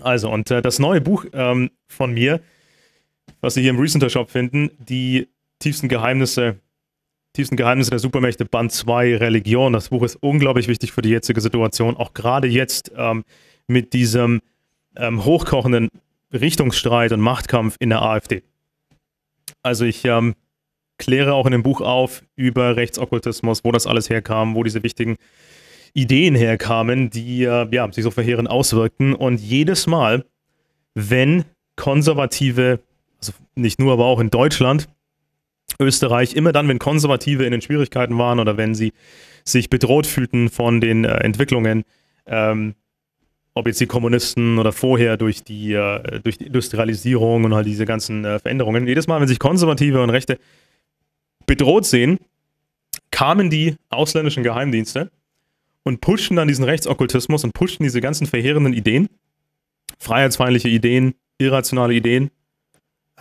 Also, und äh, das neue Buch ähm, von mir, was Sie hier im Recenter Shop finden, die tiefsten Geheimnisse, tiefsten Geheimnisse der Supermächte, Band 2, Religion. Das Buch ist unglaublich wichtig für die jetzige Situation, auch gerade jetzt ähm, mit diesem ähm, hochkochenden Richtungsstreit und Machtkampf in der AfD. Also ich ähm, kläre auch in dem Buch auf über Rechtsokkultismus, wo das alles herkam, wo diese wichtigen Ideen herkamen, die äh, ja, sich so verheerend auswirkten. Und jedes Mal, wenn Konservative, also nicht nur, aber auch in Deutschland, Österreich, immer dann, wenn Konservative in den Schwierigkeiten waren oder wenn sie sich bedroht fühlten von den äh, Entwicklungen, ähm, ob jetzt die Kommunisten oder vorher durch die, äh, durch die Industrialisierung und all diese ganzen äh, Veränderungen, jedes Mal, wenn sich Konservative und Rechte bedroht sehen, kamen die ausländischen Geheimdienste und pushen dann diesen Rechtsokkultismus und pushen diese ganzen verheerenden Ideen, freiheitsfeindliche Ideen, irrationale Ideen,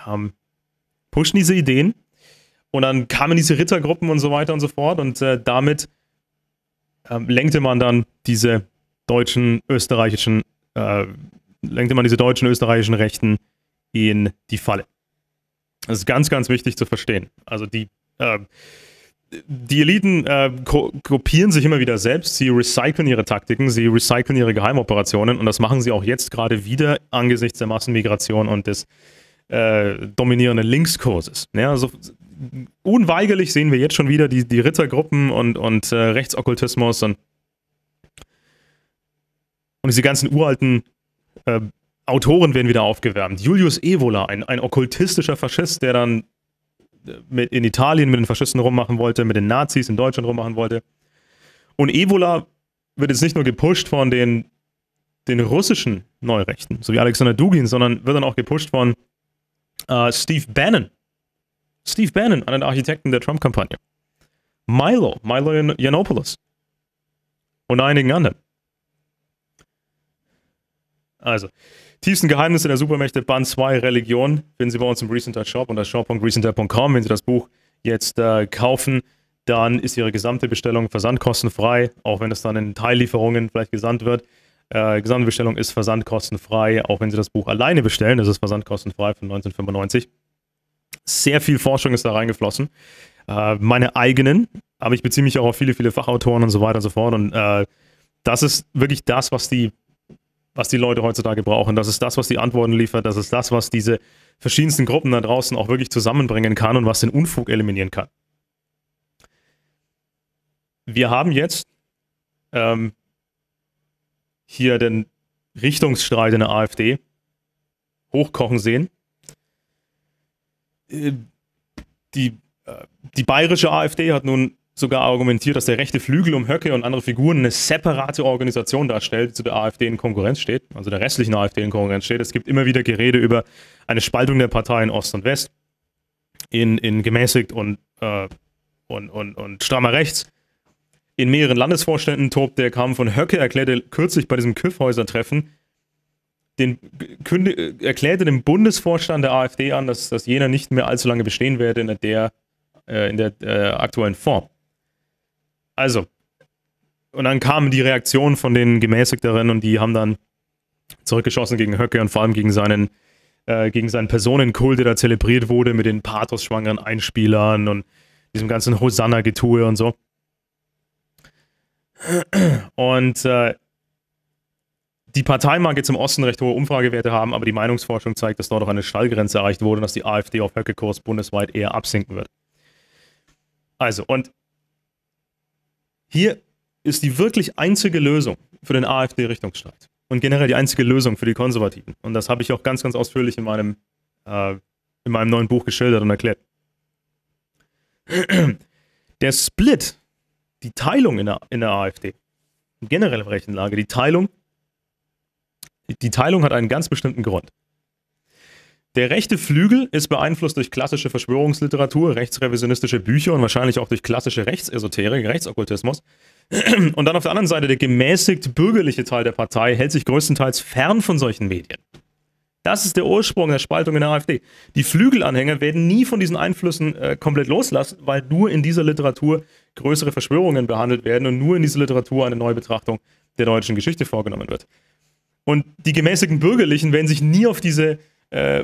ähm, pushen diese Ideen und dann kamen diese Rittergruppen und so weiter und so fort und äh, damit äh, lenkte man dann diese deutschen, österreichischen, äh, lenkte man diese deutschen, österreichischen Rechten in die Falle. Das ist ganz, ganz wichtig zu verstehen. Also die äh, die Eliten äh, ko kopieren sich immer wieder selbst, sie recyceln ihre Taktiken, sie recyceln ihre Geheimoperationen und das machen sie auch jetzt gerade wieder angesichts der Massenmigration und des äh, dominierenden Linkskurses. Ja, also, unweigerlich sehen wir jetzt schon wieder die, die Rittergruppen und, und äh, Rechtsokkultismus und, und diese ganzen uralten äh, Autoren werden wieder aufgewärmt. Julius Evola, ein, ein okkultistischer Faschist, der dann mit in Italien mit den Faschisten rummachen wollte, mit den Nazis in Deutschland rummachen wollte. Und Ebola wird jetzt nicht nur gepusht von den, den russischen Neurechten, so wie Alexander Dugin, sondern wird dann auch gepusht von äh, Steve Bannon. Steve Bannon, einer der Architekten der Trump-Kampagne. Milo, Milo Yan Yiannopoulos. Und einigen anderen. Also, tiefsten Geheimnisse der Supermächte Band 2 Religion finden Sie bei uns im Recent Recenter Shop unter shop.recenter.com. Wenn Sie das Buch jetzt äh, kaufen, dann ist Ihre gesamte Bestellung versandkostenfrei, auch wenn es dann in Teillieferungen vielleicht gesandt wird. Äh, gesamte Bestellung ist versandkostenfrei, auch wenn Sie das Buch alleine bestellen, ist versandkostenfrei von 1995. Sehr viel Forschung ist da reingeflossen. Äh, meine eigenen, aber ich beziehe mich auch auf viele, viele Fachautoren und so weiter und so fort. Und äh, das ist wirklich das, was die was die Leute heutzutage brauchen. Das ist das, was die Antworten liefert. Das ist das, was diese verschiedensten Gruppen da draußen auch wirklich zusammenbringen kann und was den Unfug eliminieren kann. Wir haben jetzt ähm, hier den Richtungsstreit in der AfD hochkochen sehen. Äh, die, äh, die bayerische AfD hat nun sogar argumentiert, dass der rechte Flügel um Höcke und andere Figuren eine separate Organisation darstellt, die zu der AfD in Konkurrenz steht, also der restlichen AfD in Konkurrenz steht. Es gibt immer wieder Gerede über eine Spaltung der Partei in Ost und West, in, in gemäßigt und, äh, und, und, und strammer rechts. In mehreren Landesvorständen tobt der Kampf und Höcke erklärte kürzlich bei diesem kyffhäuser treffen den, künde, äh, erklärte dem Bundesvorstand der AfD an, dass, dass jener nicht mehr allzu lange bestehen werde in der, äh, in der äh, aktuellen Form. Also, und dann kamen die Reaktionen von den Gemäßigteren und die haben dann zurückgeschossen gegen Höcke und vor allem gegen seinen, äh, gegen seinen Personenkult, der da zelebriert wurde mit den pathos-schwangeren Einspielern und diesem ganzen Hosanna-Getue und so. Und äh, die Partei mag jetzt im Osten recht hohe Umfragewerte haben, aber die Meinungsforschung zeigt, dass dort auch eine Schallgrenze erreicht wurde und dass die AfD auf Höcke-Kurs bundesweit eher absinken wird. Also, und hier ist die wirklich einzige Lösung für den AfD-Richtungsstreit und generell die einzige Lösung für die Konservativen. Und das habe ich auch ganz, ganz ausführlich in meinem, äh, in meinem neuen Buch geschildert und erklärt. Der Split, die Teilung in der, in der AfD, generell im rechten die Teilung, die Teilung hat einen ganz bestimmten Grund. Der rechte Flügel ist beeinflusst durch klassische Verschwörungsliteratur, rechtsrevisionistische Bücher und wahrscheinlich auch durch klassische Rechtsesoterik, Rechtsokkultismus. Und dann auf der anderen Seite der gemäßigt bürgerliche Teil der Partei hält sich größtenteils fern von solchen Medien. Das ist der Ursprung der Spaltung in der AfD. Die Flügelanhänger werden nie von diesen Einflüssen äh, komplett loslassen, weil nur in dieser Literatur größere Verschwörungen behandelt werden und nur in dieser Literatur eine Neubetrachtung der deutschen Geschichte vorgenommen wird. Und die gemäßigten Bürgerlichen werden sich nie auf diese äh,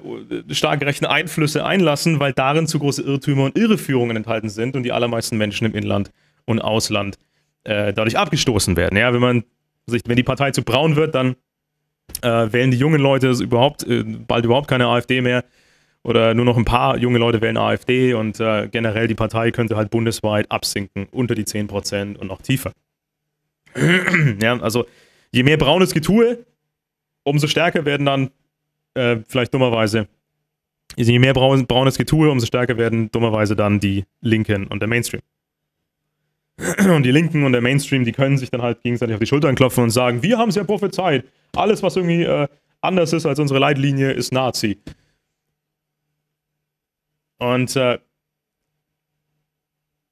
stark rechten Einflüsse einlassen, weil darin zu große Irrtümer und Irreführungen enthalten sind und die allermeisten Menschen im Inland und Ausland äh, dadurch abgestoßen werden. Ja, wenn man sich, wenn die Partei zu braun wird, dann äh, wählen die jungen Leute überhaupt äh, bald überhaupt keine AfD mehr oder nur noch ein paar junge Leute wählen AfD und äh, generell die Partei könnte halt bundesweit absinken unter die 10% und noch tiefer. ja, also je mehr braunes Getue, umso stärker werden dann äh, vielleicht dummerweise, je mehr braun, braunes Getue, umso stärker werden dummerweise dann die Linken und der Mainstream. Und die Linken und der Mainstream, die können sich dann halt gegenseitig auf die Schultern klopfen und sagen, wir haben es ja prophezeit. Alles, was irgendwie äh, anders ist als unsere Leitlinie, ist Nazi. Und äh,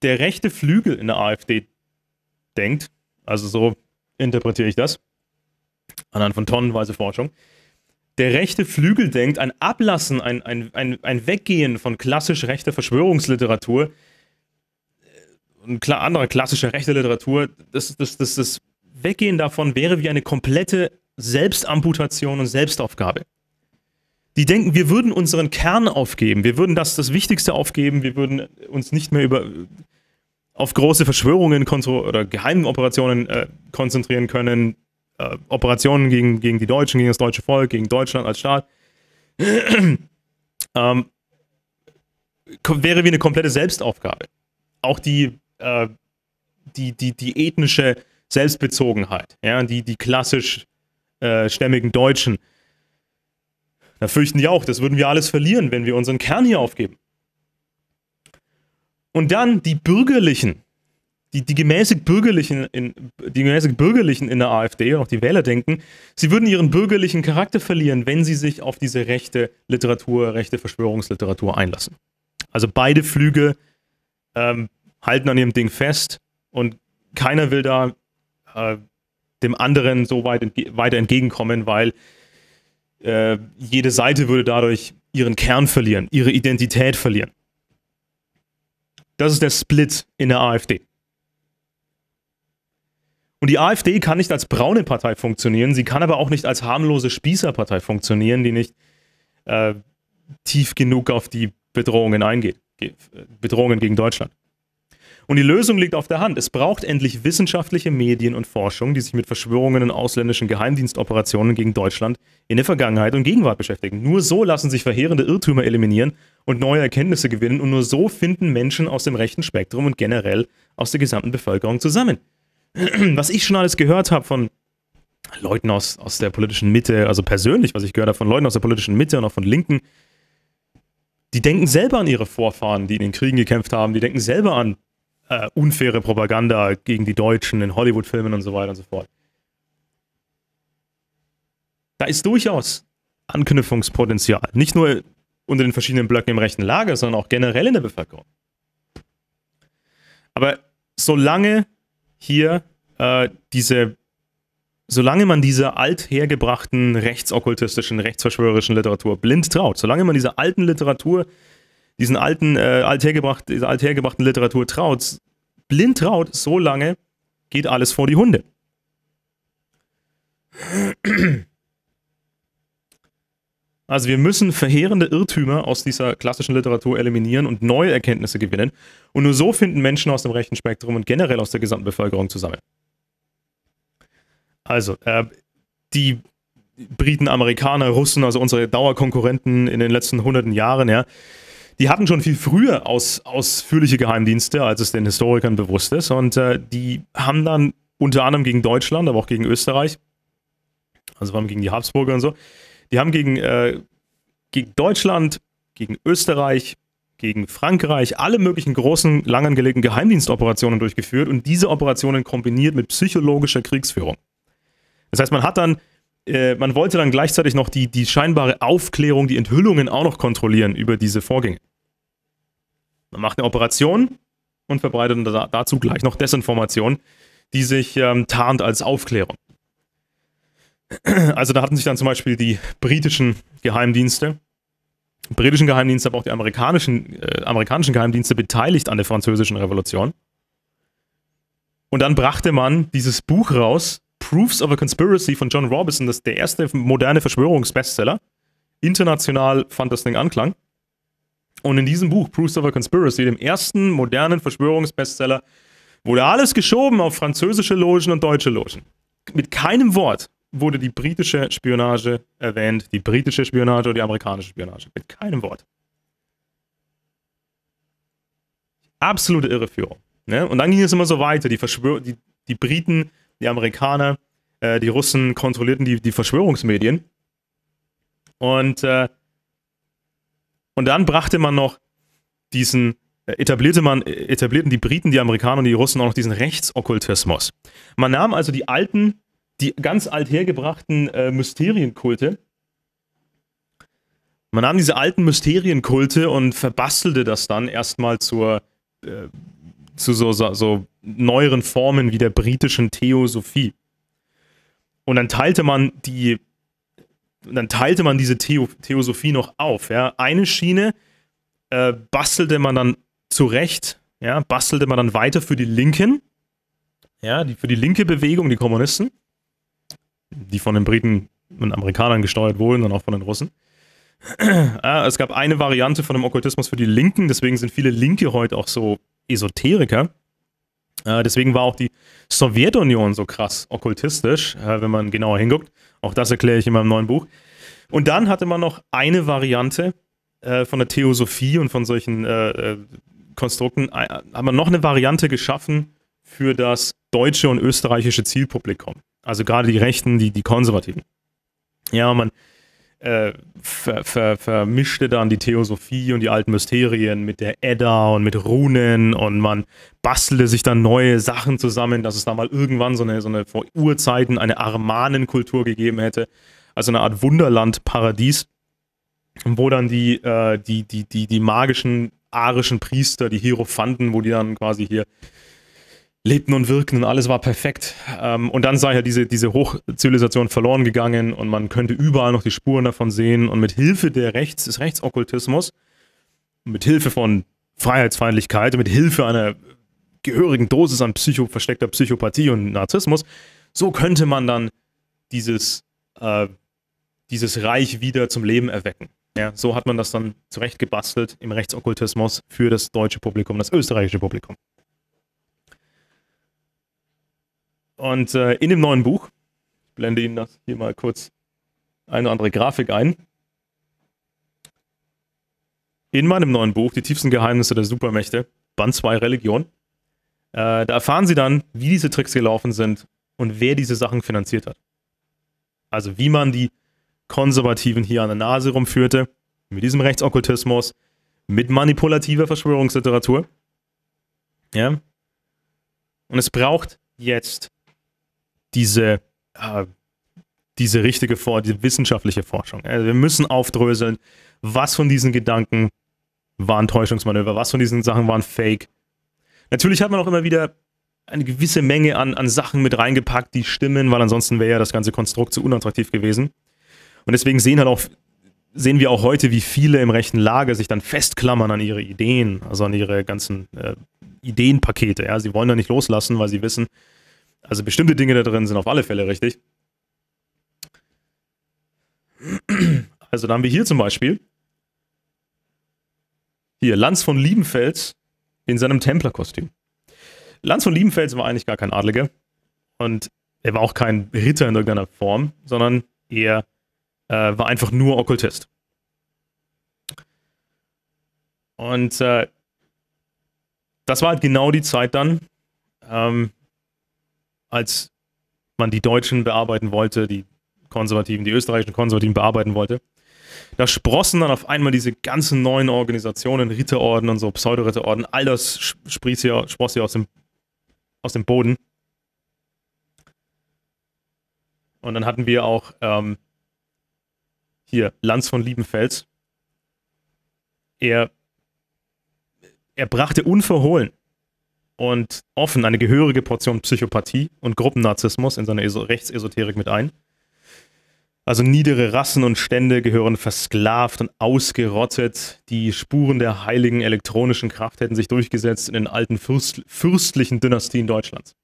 der rechte Flügel in der AfD denkt, also so interpretiere ich das, anhand von tonnenweise Forschung, der rechte Flügel denkt, ein Ablassen, ein, ein, ein, ein Weggehen von klassisch rechter Verschwörungsliteratur, und äh, klar anderer klassischer rechter Literatur, das, das, das, das Weggehen davon wäre wie eine komplette Selbstamputation und Selbstaufgabe. Die denken, wir würden unseren Kern aufgeben, wir würden das, das Wichtigste aufgeben, wir würden uns nicht mehr über, auf große Verschwörungen oder geheimen Operationen äh, konzentrieren können, äh, Operationen gegen, gegen die Deutschen, gegen das deutsche Volk, gegen Deutschland als Staat. ähm, wäre wie eine komplette Selbstaufgabe. Auch die, äh, die, die, die ethnische Selbstbezogenheit, ja, die, die klassisch äh, stämmigen Deutschen, da fürchten die auch, das würden wir alles verlieren, wenn wir unseren Kern hier aufgeben. Und dann die Bürgerlichen, die, die gemäßigt Bürgerlichen in, die gemäßigt Bürgerlichen in der AfD und auch die Wähler denken, sie würden ihren bürgerlichen Charakter verlieren, wenn sie sich auf diese rechte Literatur, rechte Verschwörungsliteratur einlassen. Also beide Flüge ähm, halten an ihrem Ding fest und keiner will da äh, dem anderen so weit entge weiter entgegenkommen, weil äh, jede Seite würde dadurch ihren Kern verlieren, ihre Identität verlieren. Das ist der Split in der AfD. Und die AfD kann nicht als braune Partei funktionieren, sie kann aber auch nicht als harmlose Spießerpartei funktionieren, die nicht äh, tief genug auf die Bedrohungen eingeht, Ge Bedrohungen gegen Deutschland. Und die Lösung liegt auf der Hand. Es braucht endlich wissenschaftliche Medien und Forschung, die sich mit Verschwörungen und ausländischen Geheimdienstoperationen gegen Deutschland in der Vergangenheit und Gegenwart beschäftigen. Nur so lassen sich verheerende Irrtümer eliminieren und neue Erkenntnisse gewinnen und nur so finden Menschen aus dem rechten Spektrum und generell aus der gesamten Bevölkerung zusammen. was ich schon alles gehört habe von Leuten aus, aus der politischen Mitte, also persönlich, was ich gehört habe von Leuten aus der politischen Mitte und auch von Linken, die denken selber an ihre Vorfahren, die in den Kriegen gekämpft haben, die denken selber an äh, unfaire Propaganda gegen die Deutschen in Hollywood-Filmen und so weiter und so fort. Da ist durchaus Anknüpfungspotenzial. Nicht nur unter den verschiedenen Blöcken im rechten Lager, sondern auch generell in der Bevölkerung. Aber solange hier äh, diese, solange man dieser althergebrachten rechtsokkultistischen, rechtsverschwörerischen Literatur blind traut, solange man dieser alten Literatur, diesen alten, äh, althergebracht, dieser althergebrachten Literatur traut, blind traut, solange geht alles vor die Hunde. Also wir müssen verheerende Irrtümer aus dieser klassischen Literatur eliminieren und neue Erkenntnisse gewinnen. Und nur so finden Menschen aus dem rechten Spektrum und generell aus der gesamten Bevölkerung zusammen. Also, äh, die Briten, Amerikaner, Russen, also unsere Dauerkonkurrenten in den letzten hunderten Jahren, ja, die hatten schon viel früher aus, ausführliche Geheimdienste, als es den Historikern bewusst ist. Und äh, die haben dann unter anderem gegen Deutschland, aber auch gegen Österreich, also vor allem gegen die Habsburger und so, die haben gegen, äh, gegen Deutschland, gegen Österreich, gegen Frankreich alle möglichen großen, lang angelegten Geheimdienstoperationen durchgeführt und diese Operationen kombiniert mit psychologischer Kriegsführung. Das heißt, man hat dann, äh, man wollte dann gleichzeitig noch die, die scheinbare Aufklärung, die Enthüllungen auch noch kontrollieren über diese Vorgänge. Man macht eine Operation und verbreitet dazu gleich noch Desinformation, die sich ähm, tarnt als Aufklärung. Also da hatten sich dann zum Beispiel die britischen Geheimdienste, britischen Geheimdienste, aber auch die amerikanischen, äh, amerikanischen Geheimdienste beteiligt an der französischen Revolution. Und dann brachte man dieses Buch raus, Proofs of a Conspiracy von John Robinson, das ist der erste moderne Verschwörungsbestseller. International fand das Ding Anklang. Und in diesem Buch, Proofs of a Conspiracy, dem ersten modernen Verschwörungsbestseller, wurde alles geschoben auf französische Logen und deutsche Logen. Mit keinem Wort wurde die britische Spionage erwähnt, die britische Spionage oder die amerikanische Spionage. Mit keinem Wort. Absolute Irreführung. Ne? Und dann ging es immer so weiter. Die, Verschwör die, die Briten, die Amerikaner, äh, die Russen kontrollierten die, die Verschwörungsmedien. Und, äh, und dann brachte man noch diesen äh, etablierte man, äh, etablierten die Briten, die Amerikaner und die Russen auch noch diesen Rechtsokkultismus. Man nahm also die alten die ganz althergebrachten äh, Mysterienkulte. Man nahm diese alten Mysterienkulte und verbastelte das dann erstmal zur, äh, zu so, so, so neueren Formen wie der britischen Theosophie. Und dann teilte man die, dann teilte man diese Theo Theosophie noch auf. Ja? Eine Schiene äh, bastelte man dann zurecht, ja? bastelte man dann weiter für die Linken, ja, die, für die linke Bewegung, die Kommunisten die von den Briten und Amerikanern gesteuert wurden und auch von den Russen. Ah, es gab eine Variante von dem Okkultismus für die Linken, deswegen sind viele Linke heute auch so Esoteriker. Ah, deswegen war auch die Sowjetunion so krass okkultistisch, ah, wenn man genauer hinguckt. Auch das erkläre ich in meinem neuen Buch. Und dann hatte man noch eine Variante äh, von der Theosophie und von solchen äh, äh, Konstrukten, äh, hat man noch eine Variante geschaffen für das deutsche und österreichische Zielpublikum. Also gerade die Rechten, die, die Konservativen. Ja, man äh, ver, ver, vermischte dann die Theosophie und die alten Mysterien mit der Edda und mit Runen und man bastelte sich dann neue Sachen zusammen, dass es da mal irgendwann so eine, so eine vor Urzeiten eine Armanenkultur gegeben hätte. Also eine Art Wunderland-Paradies, wo dann die, äh, die, die, die, die magischen arischen Priester, die Hierophanten, wo die dann quasi hier lebten und wirkten und alles war perfekt. Ähm, und dann sei ja diese, diese Hochzivilisation verloren gegangen und man könnte überall noch die Spuren davon sehen. Und mit Hilfe der Rechts, des Rechtsokkultismus, mit Hilfe von Freiheitsfeindlichkeit mit Hilfe einer gehörigen Dosis an Psycho versteckter Psychopathie und Narzissmus, so könnte man dann dieses, äh, dieses Reich wieder zum Leben erwecken. Ja, so hat man das dann zurechtgebastelt im Rechtsokkultismus für das deutsche Publikum, das österreichische Publikum. Und äh, in dem neuen Buch, ich blende Ihnen das hier mal kurz eine oder andere Grafik ein. In meinem neuen Buch, Die tiefsten Geheimnisse der Supermächte, Band 2 Religion, äh, da erfahren Sie dann, wie diese Tricks gelaufen sind und wer diese Sachen finanziert hat. Also wie man die Konservativen hier an der Nase rumführte, mit diesem Rechtsokkultismus, mit manipulativer Verschwörungsliteratur. Ja. Und es braucht jetzt diese, äh, diese richtige For diese wissenschaftliche Forschung. Also wir müssen aufdröseln, was von diesen Gedanken waren Täuschungsmanöver, was von diesen Sachen waren Fake. Natürlich hat man auch immer wieder eine gewisse Menge an, an Sachen mit reingepackt, die stimmen, weil ansonsten wäre ja das ganze Konstrukt zu unattraktiv gewesen. Und deswegen sehen halt auch, sehen wir auch heute, wie viele im rechten Lager sich dann festklammern an ihre Ideen, also an ihre ganzen äh, Ideenpakete. Ja? Sie wollen da nicht loslassen, weil sie wissen, also bestimmte Dinge da drin sind auf alle Fälle richtig. Also dann haben wir hier zum Beispiel, hier, Lanz von Liebenfels in seinem Templerkostüm. Lanz von Liebenfels war eigentlich gar kein Adliger und er war auch kein Ritter in irgendeiner Form, sondern er äh, war einfach nur Okkultist. Und äh, das war halt genau die Zeit dann, ähm, als man die Deutschen bearbeiten wollte, die Konservativen, die österreichischen Konservativen bearbeiten wollte. Da sprossen dann auf einmal diese ganzen neuen Organisationen, Ritterorden und so, Pseudoritterorden, all das sprießt hier, spross hier aus dem, aus dem Boden. Und dann hatten wir auch ähm, hier Lanz von Liebenfels. Er, er brachte unverhohlen und offen eine gehörige Portion Psychopathie und Gruppennarzissmus in seine Rechtsesoterik mit ein. Also niedere Rassen und Stände gehören versklavt und ausgerottet. Die Spuren der heiligen elektronischen Kraft hätten sich durchgesetzt in den alten Fürst fürstlichen Dynastien Deutschlands.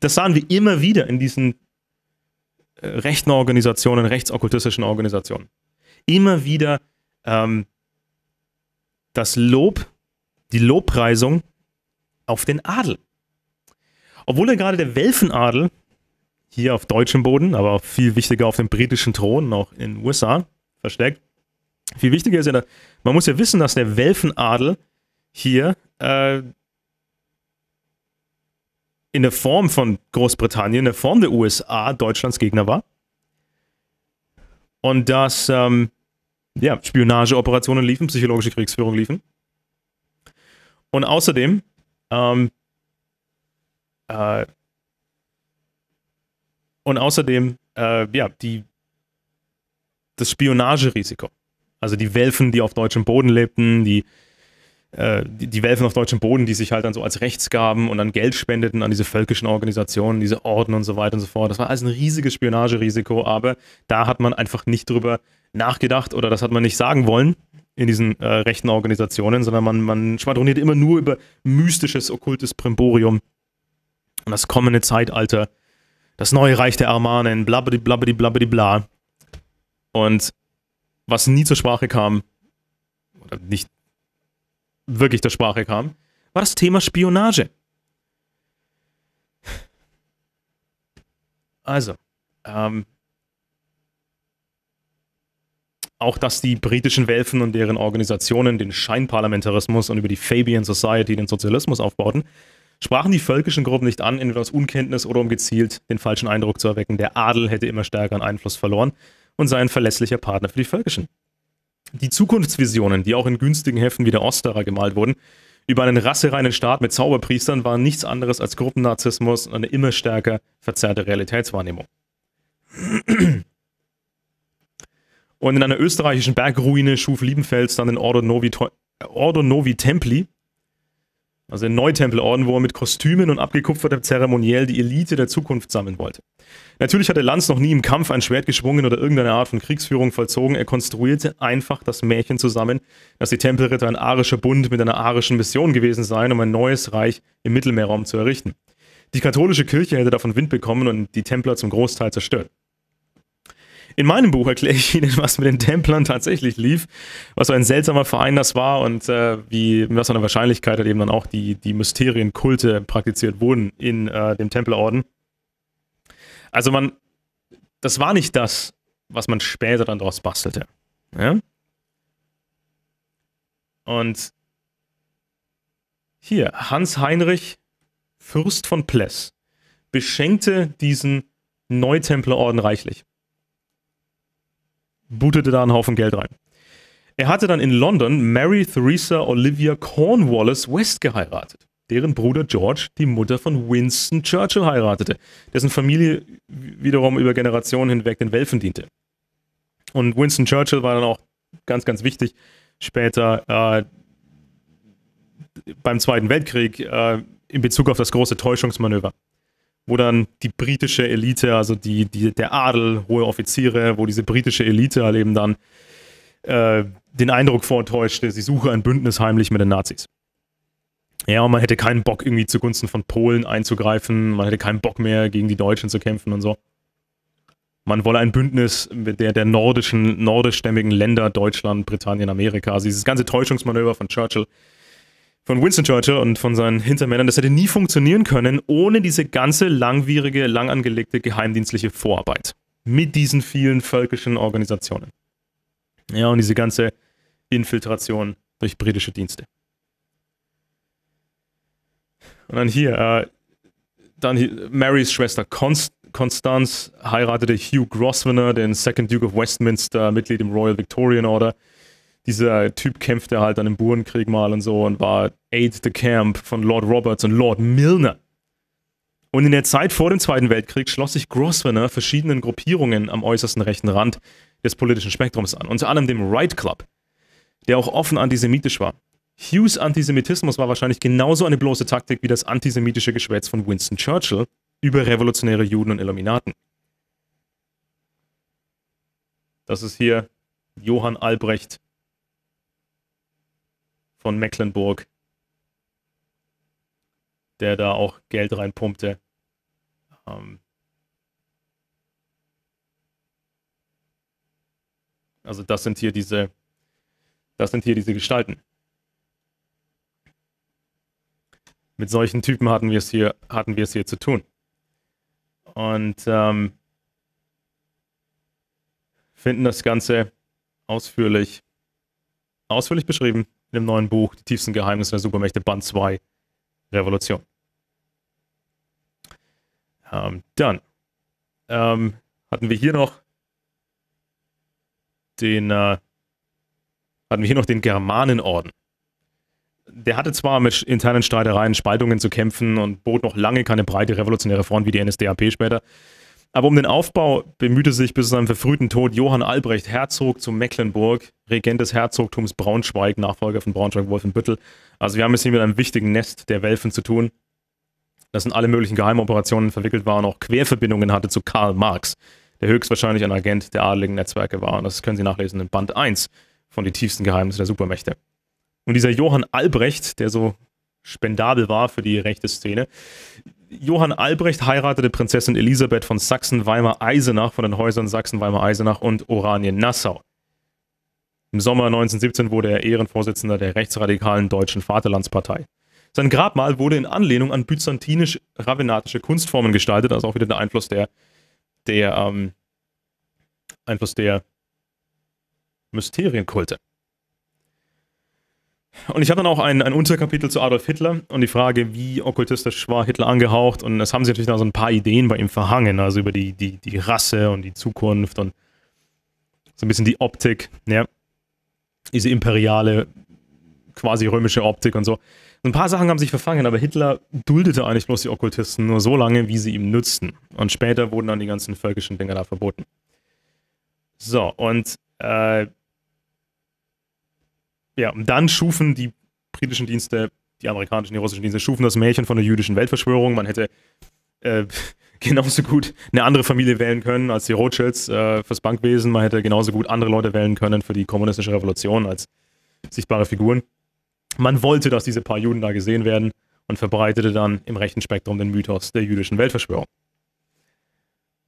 Das sahen wir immer wieder in diesen äh, rechten Organisationen, rechtsokkultistischen Organisationen. Immer wieder ähm, das Lob die Lobpreisung auf den Adel. Obwohl er gerade der Welfenadel hier auf deutschem Boden, aber viel wichtiger auf dem britischen Thron, auch in den USA versteckt. Viel wichtiger ist ja, man muss ja wissen, dass der Welfenadel hier äh, in der Form von Großbritannien, in der Form der USA Deutschlands Gegner war. Und dass ähm, ja, Spionageoperationen liefen, psychologische Kriegsführung liefen. Und außerdem, ähm, äh, und außerdem, äh, ja, die, das Spionagerisiko. Also die Welfen, die auf deutschem Boden lebten, die, äh, die, die, Welfen auf deutschem Boden, die sich halt dann so als Rechts gaben und dann Geld spendeten an diese völkischen Organisationen, diese Orden und so weiter und so fort. Das war alles ein riesiges Spionagerisiko, aber da hat man einfach nicht drüber nachgedacht oder das hat man nicht sagen wollen, in diesen äh, rechten Organisationen, sondern man, man schwadroniert immer nur über mystisches, okkultes Primborium und das kommende Zeitalter, das neue Reich der Armanen, blabbedi blabbedi blabbedi bla. Und was nie zur Sprache kam, oder nicht wirklich zur Sprache kam, war das Thema Spionage. Also, ähm, auch, dass die britischen Welfen und deren Organisationen den Scheinparlamentarismus und über die Fabian Society den Sozialismus aufbauten, sprachen die völkischen Gruppen nicht an, entweder aus Unkenntnis oder um gezielt den falschen Eindruck zu erwecken, der Adel hätte immer stärker an Einfluss verloren und sei ein verlässlicher Partner für die Völkischen. Die Zukunftsvisionen, die auch in günstigen Heften wie der Osterer gemalt wurden, über einen rassereinen Staat mit Zauberpriestern waren nichts anderes als Gruppennarzissmus und eine immer stärker verzerrte Realitätswahrnehmung. Und in einer österreichischen Bergruine schuf Liebenfels dann den Ordo Novi, Ordo Novi Templi, also den Neutempelorden, wo er mit Kostümen und abgekupfertem Zeremoniell die Elite der Zukunft sammeln wollte. Natürlich hatte Lanz noch nie im Kampf ein Schwert geschwungen oder irgendeine Art von Kriegsführung vollzogen. Er konstruierte einfach das Märchen zusammen, dass die Tempelritter ein arischer Bund mit einer arischen Mission gewesen seien, um ein neues Reich im Mittelmeerraum zu errichten. Die katholische Kirche hätte davon Wind bekommen und die Templer zum Großteil zerstört. In meinem Buch erkläre ich Ihnen, was mit den Templern tatsächlich lief, was für ein seltsamer Verein das war und äh, wie was einer Wahrscheinlichkeit halt eben dann auch die, die Mysterienkulte praktiziert wurden in äh, dem Templerorden. Also man, das war nicht das, was man später dann daraus bastelte. Ja? Und hier, Hans Heinrich, Fürst von Pless, beschenkte diesen Neutemplerorden reichlich bootete da einen Haufen Geld rein. Er hatte dann in London Mary Theresa Olivia Cornwallis West geheiratet, deren Bruder George die Mutter von Winston Churchill heiratete, dessen Familie wiederum über Generationen hinweg den Welfen diente. Und Winston Churchill war dann auch ganz, ganz wichtig später äh, beim Zweiten Weltkrieg äh, in Bezug auf das große Täuschungsmanöver wo dann die britische Elite, also die, die, der Adel, hohe Offiziere, wo diese britische Elite halt eben dann äh, den Eindruck vortäuschte, sie suche ein Bündnis heimlich mit den Nazis. Ja, und man hätte keinen Bock, irgendwie zugunsten von Polen einzugreifen, man hätte keinen Bock mehr, gegen die Deutschen zu kämpfen und so. Man wolle ein Bündnis mit der, der nordischen, nordischstämmigen Länder, Deutschland, Britannien, Amerika. Also dieses ganze Täuschungsmanöver von Churchill, von Winston Churchill und von seinen Hintermännern, das hätte nie funktionieren können ohne diese ganze langwierige, lang angelegte geheimdienstliche Vorarbeit mit diesen vielen völkischen Organisationen. Ja, und diese ganze Infiltration durch britische Dienste. Und dann hier, äh, dann hier, Marys Schwester Const Constance heiratete Hugh Grosvenor, den Second Duke of Westminster, Mitglied im Royal Victorian Order dieser Typ kämpfte halt dann im Burenkrieg mal und so und war Aide the Camp von Lord Roberts und Lord Milner. Und in der Zeit vor dem Zweiten Weltkrieg schloss sich Grosvenor verschiedenen Gruppierungen am äußersten rechten Rand des politischen Spektrums an, unter anderem dem Right Club, der auch offen antisemitisch war. Hughes Antisemitismus war wahrscheinlich genauso eine bloße Taktik wie das antisemitische Geschwätz von Winston Churchill über revolutionäre Juden und Illuminaten. Das ist hier Johann Albrecht von Mecklenburg, der da auch Geld reinpumpte. Ähm also das sind hier diese, das sind hier diese Gestalten. Mit solchen Typen hatten wir es hier, hatten wir es hier zu tun. Und ähm, finden das Ganze ausführlich, ausführlich beschrieben in dem neuen Buch Die tiefsten Geheimnisse der Supermächte, Band 2, Revolution. Ähm, dann ähm, hatten wir hier noch den äh, hatten wir hier noch den Germanenorden. Der hatte zwar mit internen Streitereien, Spaltungen zu kämpfen und bot noch lange keine breite revolutionäre Front wie die NSDAP später, aber um den Aufbau bemühte sich bis zu seinem verfrühten Tod Johann Albrecht Herzog zu Mecklenburg, Regent des Herzogtums Braunschweig, Nachfolger von Braunschweig-Wolfenbüttel. Also wir haben es hier mit einem wichtigen Nest der Welfen zu tun, das in alle möglichen Geheimoperationen verwickelt war und auch Querverbindungen hatte zu Karl Marx, der höchstwahrscheinlich ein Agent der adeligen Netzwerke war. Und das können Sie nachlesen in Band 1 von die tiefsten Geheimnisse der Supermächte. Und dieser Johann Albrecht, der so spendabel war für die rechte Szene, Johann Albrecht heiratete Prinzessin Elisabeth von Sachsen-Weimar-Eisenach von den Häusern Sachsen-Weimar-Eisenach und Oranien-Nassau. Im Sommer 1917 wurde er Ehrenvorsitzender der rechtsradikalen Deutschen Vaterlandspartei. Sein Grabmal wurde in Anlehnung an byzantinisch-ravenatische Kunstformen gestaltet, also auch wieder der Einfluss der, der ähm, Einfluss der Mysterienkulte. Und ich habe dann auch ein, ein Unterkapitel zu Adolf Hitler und die Frage, wie okkultistisch war Hitler angehaucht. Und es haben sich natürlich dann so ein paar Ideen bei ihm verhangen, also über die, die, die Rasse und die Zukunft und so ein bisschen die Optik, ja. Diese imperiale, quasi römische Optik und so. Ein paar Sachen haben sich verfangen, aber Hitler duldete eigentlich bloß die Okkultisten nur so lange, wie sie ihm nützten. Und später wurden dann die ganzen völkischen Dinger da verboten. So, und äh, ja, und dann schufen die britischen Dienste, die amerikanischen, die russischen Dienste, schufen das Märchen von der jüdischen Weltverschwörung. Man hätte äh, genauso gut eine andere Familie wählen können als die Rothschilds äh, fürs Bankwesen. Man hätte genauso gut andere Leute wählen können für die kommunistische Revolution als sichtbare Figuren. Man wollte, dass diese paar Juden da gesehen werden und verbreitete dann im rechten Spektrum den Mythos der jüdischen Weltverschwörung.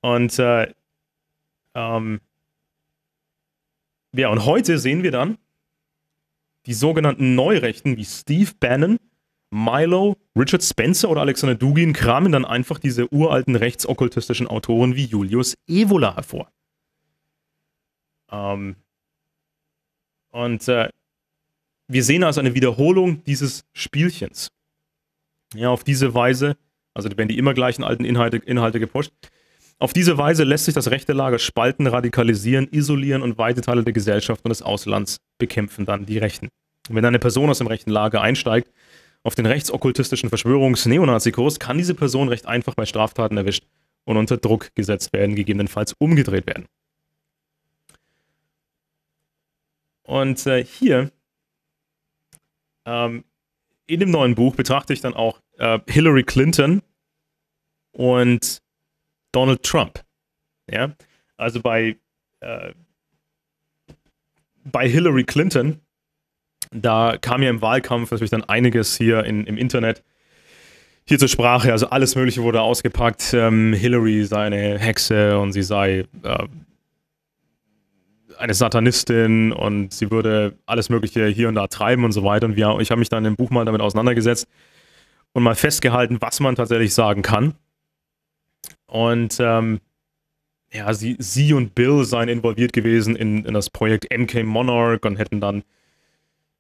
Und äh, ähm, ja, und heute sehen wir dann, die sogenannten Neurechten wie Steve Bannon, Milo, Richard Spencer oder Alexander Dugin kramen dann einfach diese uralten rechtsokkultistischen Autoren wie Julius Evola hervor. Ähm und äh, wir sehen also eine Wiederholung dieses Spielchens. Ja, auf diese Weise, also werden die immer gleichen alten Inhalte, Inhalte gepusht, auf diese Weise lässt sich das rechte Lager spalten, radikalisieren, isolieren und weite Teile der Gesellschaft und des Auslands bekämpfen dann die Rechten. Und wenn eine Person aus dem rechten Lager einsteigt auf den rechtsokkultistischen Verschwörungs-Neonazikurs, kann diese Person recht einfach bei Straftaten erwischt und unter Druck gesetzt werden, gegebenenfalls umgedreht werden. Und äh, hier ähm, in dem neuen Buch betrachte ich dann auch äh, Hillary Clinton und Donald Trump. Ja, also bei, äh, bei Hillary Clinton, da kam ja im Wahlkampf natürlich dann einiges hier in, im Internet hier zur Sprache. Also alles Mögliche wurde ausgepackt. Ähm, Hillary sei eine Hexe und sie sei äh, eine Satanistin und sie würde alles Mögliche hier und da treiben und so weiter. Und wir, ich habe mich dann im Buch mal damit auseinandergesetzt und mal festgehalten, was man tatsächlich sagen kann und ähm, ja, sie, sie und Bill seien involviert gewesen in, in das Projekt MK Monarch und hätten dann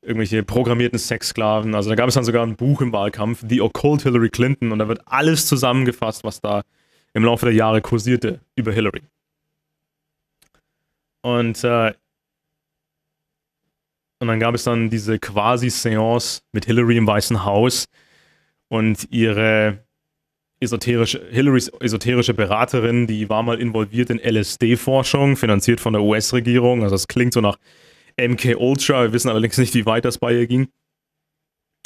irgendwelche programmierten Sexsklaven. Also da gab es dann sogar ein Buch im Wahlkampf, The Occult Hillary Clinton, und da wird alles zusammengefasst, was da im Laufe der Jahre kursierte über Hillary. Und, äh, und dann gab es dann diese Quasi-Seance mit Hillary im Weißen Haus und ihre esoterische, Hillarys esoterische Beraterin, die war mal involviert in LSD-Forschung, finanziert von der US-Regierung. Also das klingt so nach MK Ultra. Wir wissen allerdings nicht, wie weit das bei ihr ging.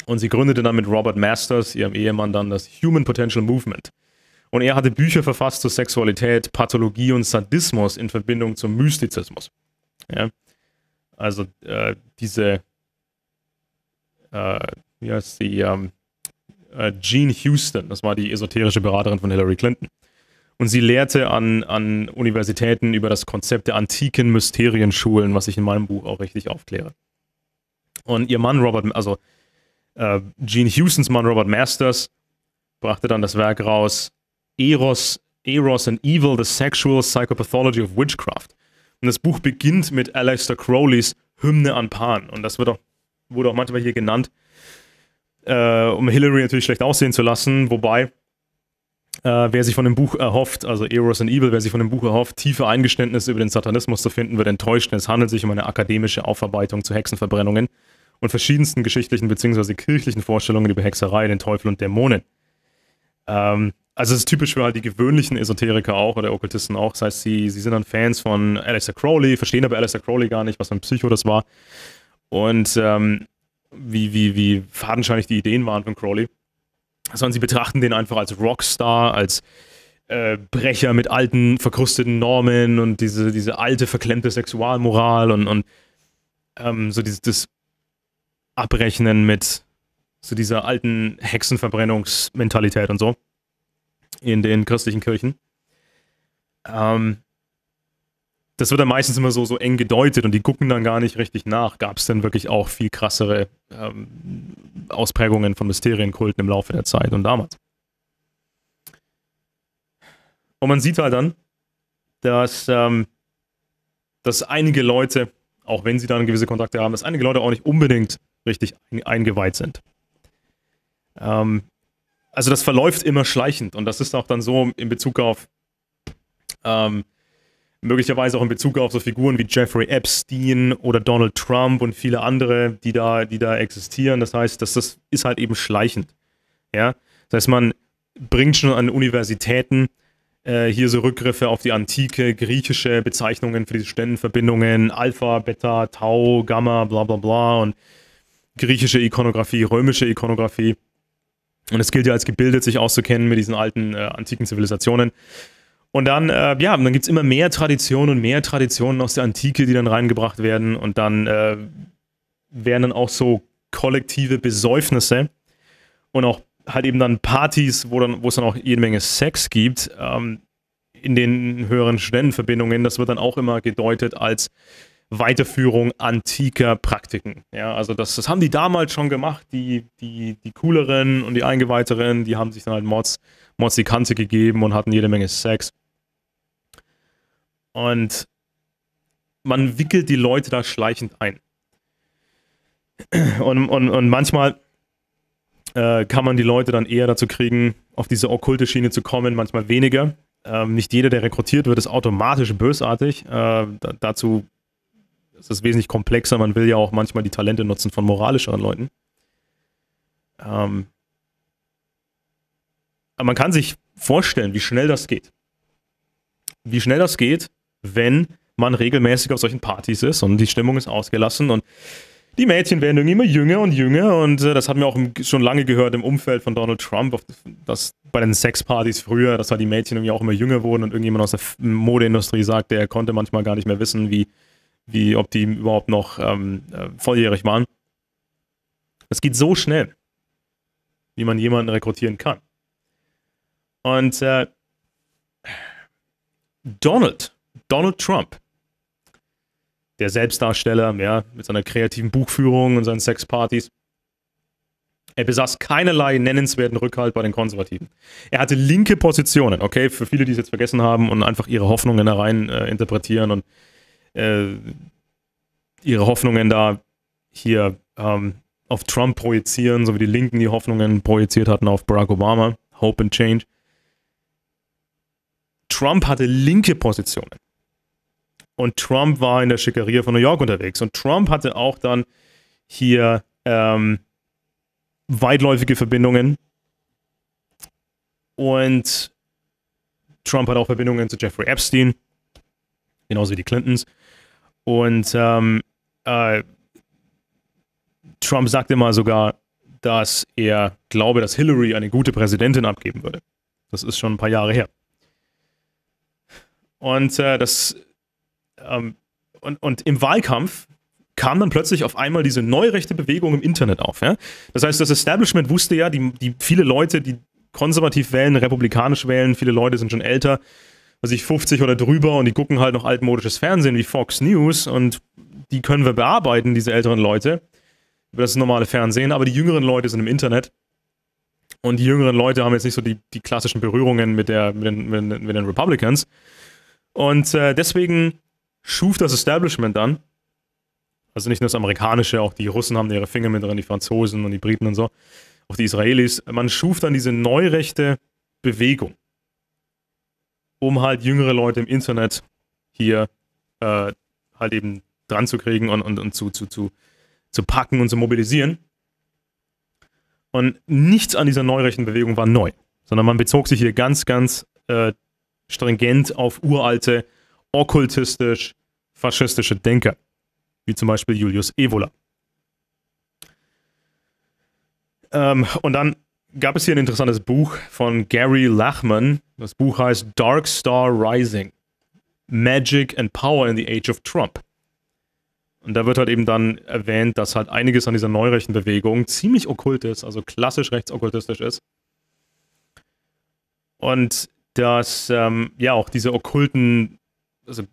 Und sie gründete dann mit Robert Masters, ihrem Ehemann, dann das Human Potential Movement. Und er hatte Bücher verfasst zur Sexualität, Pathologie und Sadismus in Verbindung zum Mystizismus. Ja? Also äh, diese, äh, wie heißt die, ähm, äh, Jean Houston, das war die esoterische Beraterin von Hillary Clinton. Und sie lehrte an, an Universitäten über das Konzept der antiken Mysterienschulen, was ich in meinem Buch auch richtig aufkläre. Und ihr Mann Robert, also äh, Gene Houstons Mann Robert Masters, brachte dann das Werk raus, Eros, Eros and Evil, The Sexual Psychopathology of Witchcraft. Und das Buch beginnt mit Aleister Crowleys Hymne an Pan. Und das wird auch, wurde auch manchmal hier genannt äh, um Hillary natürlich schlecht aussehen zu lassen, wobei äh, wer sich von dem Buch erhofft, also Eros and Evil, wer sich von dem Buch erhofft, tiefe Eingeständnisse über den Satanismus zu finden, wird enttäuscht. Es handelt sich um eine akademische Aufarbeitung zu Hexenverbrennungen und verschiedensten geschichtlichen bzw. kirchlichen Vorstellungen über Hexerei, den Teufel und Dämonen. Ähm, also es ist typisch für halt die gewöhnlichen Esoteriker auch oder Okkultisten auch. Das heißt, sie, sie sind dann Fans von Aleister Crowley, verstehen aber Aleister Crowley gar nicht, was für ein Psycho das war. Und ähm, wie, wie, wie fadenscheinig die Ideen waren von Crowley, sondern sie betrachten den einfach als Rockstar, als äh, Brecher mit alten, verkrusteten Normen und diese, diese alte, verklemmte Sexualmoral und, und ähm, so dieses Abrechnen mit so dieser alten Hexenverbrennungsmentalität und so in den christlichen Kirchen. Ähm, das wird dann meistens immer so, so eng gedeutet und die gucken dann gar nicht richtig nach. Gab es denn wirklich auch viel krassere ähm, Ausprägungen von Mysterienkulten im Laufe der Zeit und damals? Und man sieht halt dann, dass, ähm, dass einige Leute, auch wenn sie dann gewisse Kontakte haben, dass einige Leute auch nicht unbedingt richtig eingeweiht sind. Ähm, also das verläuft immer schleichend und das ist auch dann so in Bezug auf ähm, möglicherweise auch in Bezug auf so Figuren wie Jeffrey Epstein oder Donald Trump und viele andere, die da, die da existieren. Das heißt, dass das ist halt eben schleichend. Ja? Das heißt, man bringt schon an Universitäten äh, hier so Rückgriffe auf die antike griechische Bezeichnungen für diese Ständenverbindungen, Alpha, Beta, Tau, Gamma, bla bla bla und griechische Ikonografie, römische Ikonografie. Und es gilt ja als gebildet, sich auszukennen mit diesen alten äh, antiken Zivilisationen. Und dann, äh, ja, dann gibt es immer mehr Traditionen und mehr Traditionen aus der Antike, die dann reingebracht werden. Und dann äh, werden dann auch so kollektive Besäufnisse und auch halt eben dann Partys, wo dann, wo es dann auch jede Menge Sex gibt, ähm, in den höheren Studentenverbindungen. Das wird dann auch immer gedeutet als Weiterführung antiker Praktiken. Ja, also das, das haben die damals schon gemacht, die, die, die cooleren und die Eingeweihteren, die haben sich dann halt Mods, Mods die Kante gegeben und hatten jede Menge Sex. Und man wickelt die Leute da schleichend ein. Und, und, und manchmal äh, kann man die Leute dann eher dazu kriegen, auf diese okkulte Schiene zu kommen, manchmal weniger. Ähm, nicht jeder, der rekrutiert wird, ist automatisch bösartig. Äh, da, dazu ist es wesentlich komplexer. Man will ja auch manchmal die Talente nutzen von moralischeren Leuten. Ähm, aber man kann sich vorstellen, wie schnell das geht. Wie schnell das geht, wenn man regelmäßig auf solchen Partys ist und die Stimmung ist ausgelassen und die Mädchen werden irgendwie immer jünger und jünger und äh, das hat man auch im, schon lange gehört im Umfeld von Donald Trump, auf, dass bei den Sexpartys früher, dass halt die Mädchen irgendwie auch immer jünger wurden und irgendjemand aus der Modeindustrie sagte, er konnte manchmal gar nicht mehr wissen, wie, wie ob die überhaupt noch ähm, äh, volljährig waren. Es geht so schnell, wie man jemanden rekrutieren kann. Und äh, Donald Donald Trump, der Selbstdarsteller, ja, mit seiner kreativen Buchführung und seinen Sexpartys, er besaß keinerlei nennenswerten Rückhalt bei den Konservativen. Er hatte linke Positionen, okay, für viele, die es jetzt vergessen haben und einfach ihre Hoffnungen da rein äh, interpretieren und äh, ihre Hoffnungen da hier ähm, auf Trump projizieren, so wie die Linken die Hoffnungen projiziert hatten auf Barack Obama. Hope and Change. Trump hatte linke Positionen. Und Trump war in der Schickerie von New York unterwegs. Und Trump hatte auch dann hier ähm, weitläufige Verbindungen. Und Trump hat auch Verbindungen zu Jeffrey Epstein, genauso wie die Clintons. Und ähm, äh, Trump sagte mal sogar, dass er glaube, dass Hillary eine gute Präsidentin abgeben würde. Das ist schon ein paar Jahre her. Und äh, das ähm, und, und im Wahlkampf kam dann plötzlich auf einmal diese neurechte Bewegung im Internet auf. Ja? Das heißt, das Establishment wusste ja, die, die viele Leute, die konservativ wählen, republikanisch wählen, viele Leute sind schon älter, also ich 50 oder drüber und die gucken halt noch altmodisches Fernsehen wie Fox News und die können wir bearbeiten, diese älteren Leute, über das normale Fernsehen, aber die jüngeren Leute sind im Internet und die jüngeren Leute haben jetzt nicht so die, die klassischen Berührungen mit, der, mit, den, mit den Republicans und äh, deswegen schuf das Establishment dann, also nicht nur das amerikanische, auch die Russen haben ihre Finger mit drin, die Franzosen und die Briten und so, auch die Israelis, man schuf dann diese neurechte Bewegung, um halt jüngere Leute im Internet hier äh, halt eben dran zu kriegen und, und, und zu, zu, zu, zu packen und zu mobilisieren. Und nichts an dieser neurechten Bewegung war neu, sondern man bezog sich hier ganz, ganz äh, stringent auf uralte, okkultistisch, faschistische Denker, wie zum Beispiel Julius Evola. Ähm, und dann gab es hier ein interessantes Buch von Gary Lachman. Das Buch heißt Dark Star Rising: Magic and Power in the Age of Trump. Und da wird halt eben dann erwähnt, dass halt einiges an dieser neurechten Bewegung ziemlich okkult ist, also klassisch rechtsokkultistisch ist. Und dass ähm, ja auch diese okkulten, also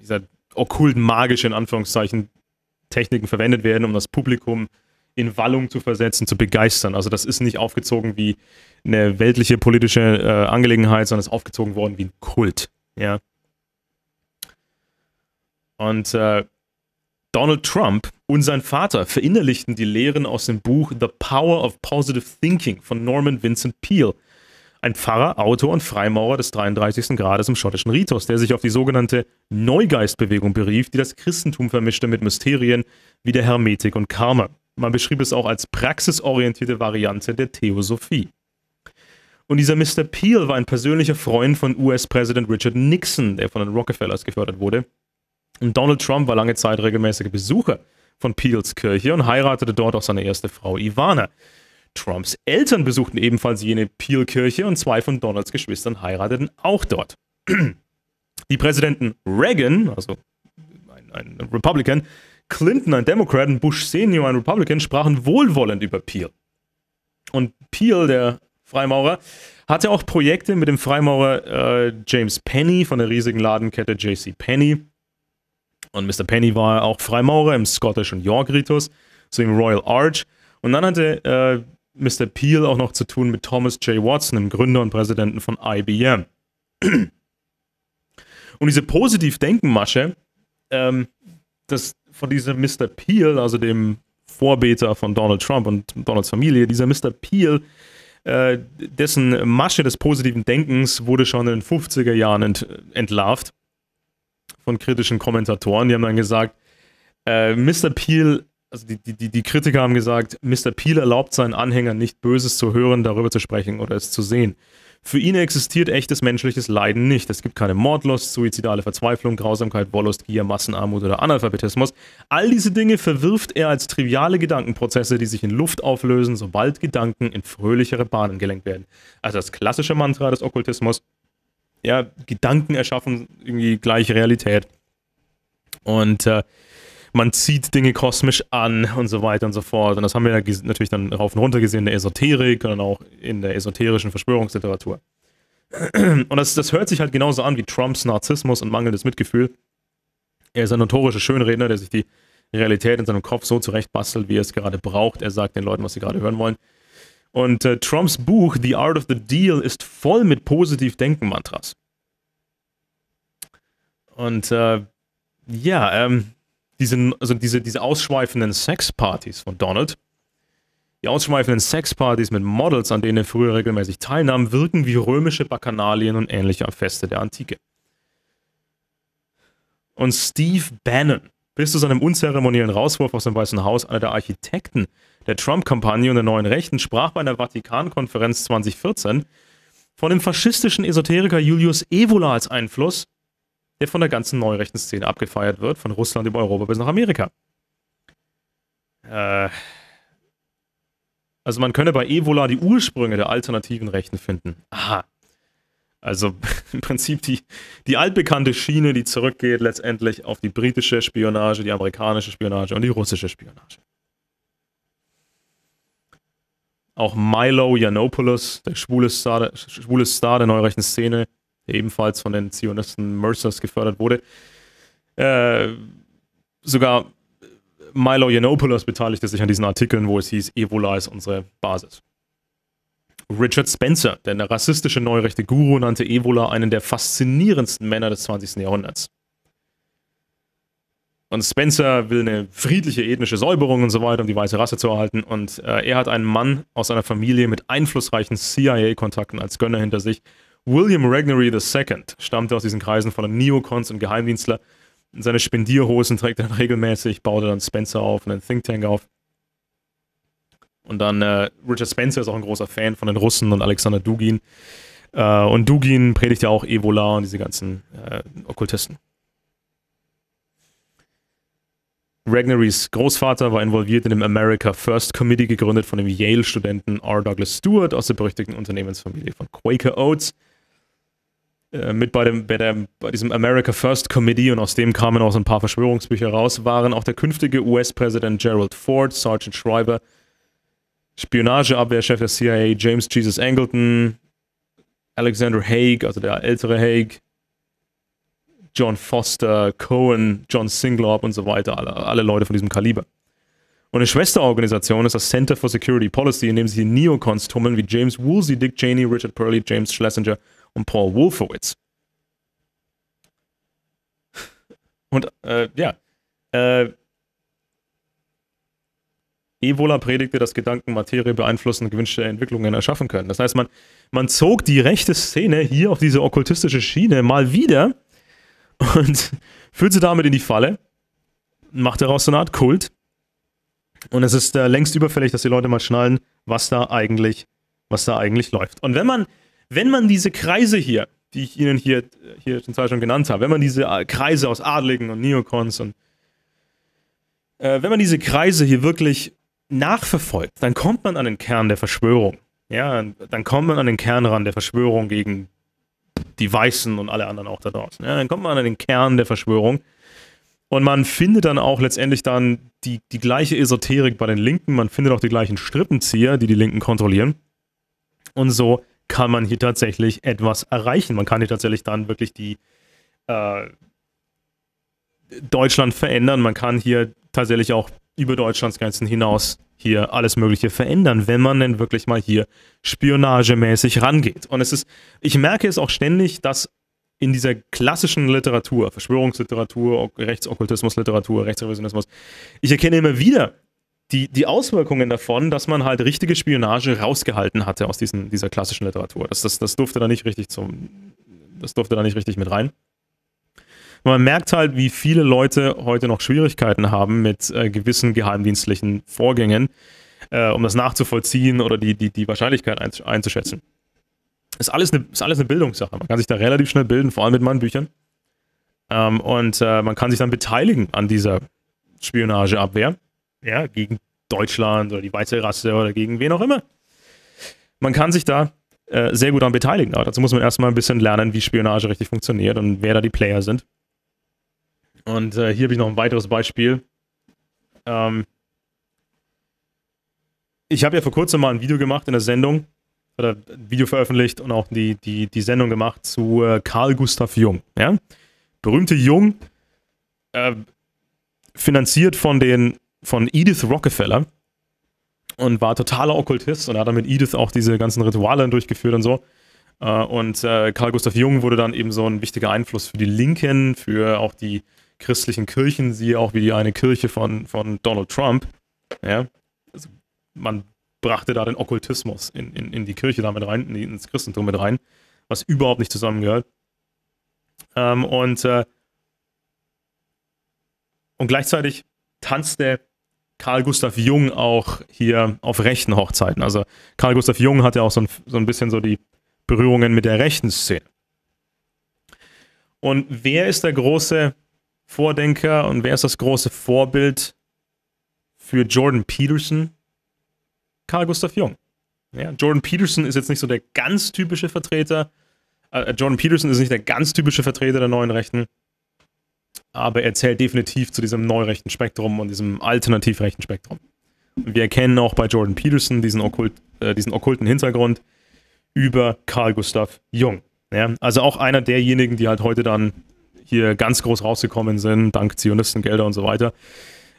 dieser okkulten magischen in Anführungszeichen Techniken verwendet werden, um das Publikum in Wallung zu versetzen, zu begeistern. Also das ist nicht aufgezogen wie eine weltliche politische äh, Angelegenheit, sondern ist aufgezogen worden wie ein Kult. Ja. Und äh, Donald Trump und sein Vater verinnerlichten die Lehren aus dem Buch The Power of Positive Thinking von Norman Vincent Peale ein Pfarrer, Autor und Freimaurer des 33. Grades im schottischen Ritus, der sich auf die sogenannte Neugeistbewegung berief, die das Christentum vermischte mit Mysterien wie der Hermetik und Karma. Man beschrieb es auch als praxisorientierte Variante der Theosophie. Und dieser Mr. Peel war ein persönlicher Freund von US-Präsident Richard Nixon, der von den Rockefellers gefördert wurde. Und Donald Trump war lange Zeit regelmäßiger Besucher von Peels Kirche und heiratete dort auch seine erste Frau Ivana. Trumps Eltern besuchten ebenfalls jene Peel-Kirche und zwei von Donalds Geschwistern heirateten auch dort. Die Präsidenten Reagan, also ein, ein Republican, Clinton, ein Demokrat, und Bush Senior, ein Republican, sprachen wohlwollend über Peel. Und Peel, der Freimaurer, hatte auch Projekte mit dem Freimaurer äh, James Penny von der riesigen Ladenkette J.C. Penny. Und Mr. Penny war auch Freimaurer im Scottish und York-Ritus, so im Royal Arch. Und dann hatte äh, Mr. Peel auch noch zu tun mit Thomas J. Watson, dem Gründer und Präsidenten von IBM. Und diese Positiv-Denken-Masche, ähm, das von diesem Mr. Peel, also dem Vorbeter von Donald Trump und Donalds Familie, dieser Mr. Peel, äh, dessen Masche des positiven Denkens wurde schon in den 50er Jahren ent entlarvt von kritischen Kommentatoren. Die haben dann gesagt, äh, Mr. Peel also die, die, die Kritiker haben gesagt, Mr. Peel erlaubt seinen Anhängern nicht Böses zu hören, darüber zu sprechen oder es zu sehen. Für ihn existiert echtes menschliches Leiden nicht. Es gibt keine Mordlust, suizidale Verzweiflung, Grausamkeit, Wollust, Gier, Massenarmut oder Analphabetismus. All diese Dinge verwirft er als triviale Gedankenprozesse, die sich in Luft auflösen, sobald Gedanken in fröhlichere Bahnen gelenkt werden. Also das klassische Mantra des Okkultismus. Ja, Gedanken erschaffen irgendwie gleich Realität. Und äh, man zieht Dinge kosmisch an und so weiter und so fort. Und das haben wir natürlich dann rauf und runter gesehen in der Esoterik und auch in der esoterischen Verschwörungsliteratur. Und das, das hört sich halt genauso an wie Trumps Narzissmus und mangelndes Mitgefühl. Er ist ein notorischer Schönredner, der sich die Realität in seinem Kopf so zurechtbastelt, wie er es gerade braucht. Er sagt den Leuten, was sie gerade hören wollen. Und äh, Trumps Buch The Art of the Deal ist voll mit positivdenken mantras Und äh, ja, ähm, diesen, also diese, diese ausschweifenden Sexpartys von Donald, die ausschweifenden Sexpartys mit Models, an denen er früher regelmäßig teilnahm, wirken wie römische Bakanalien und ähnliche Feste der Antike. Und Steve Bannon, bis zu seinem unzeremoniellen Rauswurf aus dem Weißen Haus, einer der Architekten der Trump-Kampagne und der neuen Rechten, sprach bei einer Vatikankonferenz 2014 von dem faschistischen Esoteriker Julius Evola als Einfluss der von der ganzen neurechten Szene abgefeiert wird, von Russland über Europa bis nach Amerika. Äh, also man könne bei Evola die Ursprünge der alternativen Rechten finden. Aha. Also im Prinzip die, die altbekannte Schiene, die zurückgeht letztendlich auf die britische Spionage, die amerikanische Spionage und die russische Spionage. Auch Milo Yiannopoulos, der schwule Star, schwule Star der neurechten Szene, ebenfalls von den Zionisten Mercers gefördert wurde. Äh, sogar Milo Yiannopoulos beteiligte sich an diesen Artikeln, wo es hieß, Evola ist unsere Basis. Richard Spencer, der rassistische neurechte Guru, nannte Evola einen der faszinierendsten Männer des 20. Jahrhunderts. Und Spencer will eine friedliche ethnische Säuberung und so weiter, um die weiße Rasse zu erhalten. Und äh, er hat einen Mann aus einer Familie mit einflussreichen CIA-Kontakten als Gönner hinter sich William Regnery II. stammte aus diesen Kreisen voller Neocons und Geheimdienstler. Seine Spendierhosen trägt er regelmäßig, baute dann Spencer auf und einen Think Tank auf. Und dann äh, Richard Spencer ist auch ein großer Fan von den Russen und Alexander Dugin. Äh, und Dugin predigt ja auch Evola und diese ganzen äh, Okkultisten. Regnerys Großvater war involviert in dem America First Committee, gegründet von dem Yale-Studenten R. Douglas Stewart aus der berüchtigten Unternehmensfamilie von Quaker Oats. Äh, mit bei, dem, bei, der, bei diesem America First Committee und aus dem kamen auch so ein paar Verschwörungsbücher raus, waren auch der künftige US-Präsident Gerald Ford, Sergeant Schreiber, Spionageabwehrchef der CIA James Jesus Angleton, Alexander Haig, also der ältere Haig, John Foster, Cohen, John Singlob und so weiter, alle, alle Leute von diesem Kaliber. Und eine Schwesterorganisation ist das Center for Security Policy, in dem sich die Neocons tummeln wie James Woolsey, Dick Cheney, Richard Perley, James Schlesinger und Paul Wolfowitz. Und äh, ja, äh, Evola predigte, dass Gedanken Materie beeinflussen und gewünschte Entwicklungen erschaffen können. Das heißt, man, man zog die rechte Szene hier auf diese okkultistische Schiene mal wieder und führt sie damit in die Falle, macht daraus so eine Art Kult. Und es ist äh, längst überfällig, dass die Leute mal schnallen, was da eigentlich, was da eigentlich läuft. Und wenn man wenn man diese Kreise hier, die ich Ihnen hier, hier zum Teil schon genannt habe, wenn man diese äh, Kreise aus Adligen und Neocons und äh, wenn man diese Kreise hier wirklich nachverfolgt, dann kommt man an den Kern der Verschwörung. Ja, dann kommt man an den Kern ran der Verschwörung gegen die Weißen und alle anderen auch da draußen. Ja, dann kommt man an den Kern der Verschwörung. Und man findet dann auch letztendlich dann die, die gleiche Esoterik bei den Linken, man findet auch die gleichen Strippenzieher, die die Linken kontrollieren. Und so kann man hier tatsächlich etwas erreichen. Man kann hier tatsächlich dann wirklich die äh, Deutschland verändern. Man kann hier tatsächlich auch über Deutschlands Grenzen hinaus hier alles Mögliche verändern, wenn man denn wirklich mal hier spionagemäßig rangeht. Und es ist, ich merke es auch ständig, dass in dieser klassischen Literatur, Verschwörungsliteratur, Rechtsokkultismusliteratur, Rechtsrevisionismus, ich erkenne immer wieder die, die Auswirkungen davon, dass man halt richtige Spionage rausgehalten hatte aus diesen, dieser klassischen Literatur. Das, das, das durfte da nicht richtig zum, das durfte da nicht richtig mit rein. man merkt halt, wie viele Leute heute noch Schwierigkeiten haben mit äh, gewissen geheimdienstlichen Vorgängen, äh, um das nachzuvollziehen oder die, die, die Wahrscheinlichkeit einz, einzuschätzen. Ist alles, eine, ist alles eine Bildungssache. Man kann sich da relativ schnell bilden, vor allem mit meinen Büchern. Ähm, und äh, man kann sich dann beteiligen an dieser Spionageabwehr ja, gegen Deutschland oder die weiße Rasse oder gegen wen auch immer. Man kann sich da äh, sehr gut daran beteiligen. Aber dazu muss man erstmal ein bisschen lernen, wie Spionage richtig funktioniert und wer da die Player sind. Und äh, hier habe ich noch ein weiteres Beispiel. Ähm ich habe ja vor kurzem mal ein Video gemacht in der Sendung, oder ein Video veröffentlicht und auch die, die, die Sendung gemacht zu äh, Karl Gustav Jung. Ja? Berühmte Jung, äh, finanziert von den von Edith Rockefeller und war totaler Okkultist und hat dann mit Edith auch diese ganzen Rituale durchgeführt und so. Äh, und äh, Karl Gustav Jung wurde dann eben so ein wichtiger Einfluss für die Linken, für auch die christlichen Kirchen, siehe auch wie die eine Kirche von, von Donald Trump. Ja, also man brachte da den Okkultismus in, in, in die Kirche damit rein, ins Christentum mit rein, was überhaupt nicht zusammengehört. Ähm, und, äh, und gleichzeitig tanzte Karl Gustav Jung auch hier auf rechten Hochzeiten. Also Karl Gustav Jung hat ja auch so ein, so ein bisschen so die Berührungen mit der rechten Szene. Und wer ist der große Vordenker und wer ist das große Vorbild für Jordan Peterson? Karl Gustav Jung. Ja, Jordan Peterson ist jetzt nicht so der ganz typische Vertreter. Äh, Jordan Peterson ist nicht der ganz typische Vertreter der neuen Rechten aber er zählt definitiv zu diesem neurechten Spektrum und diesem alternativ rechten Spektrum. Und wir erkennen auch bei Jordan Peterson diesen, okkult, äh, diesen okkulten Hintergrund über Carl Gustav Jung. Ja? Also auch einer derjenigen, die halt heute dann hier ganz groß rausgekommen sind, dank Zionistengelder und so weiter.